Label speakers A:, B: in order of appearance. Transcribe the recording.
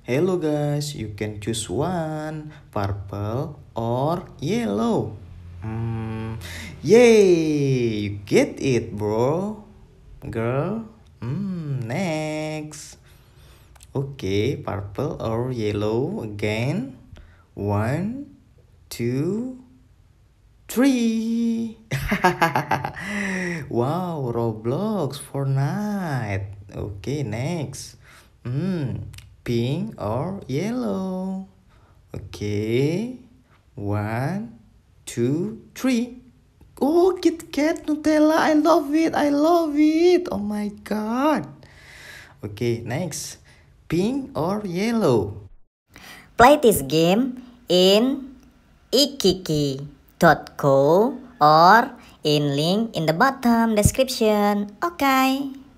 A: Hello guys, you can choose one, purple or yellow. Hmm. yay, you get it bro, girl. Hmm. next. Okay, purple or yellow again. One, two,
B: three.
A: wow, Roblox for night. Okay, next. Hmm, pink or yellow. Okay. One, two,
C: three. Oh, Kit Kat Nutella. I love it. I love it. Oh my God.
A: Okay, next. Pink or yellow? Play this game in
B: ikiki.co or in link in the bottom description. Okay.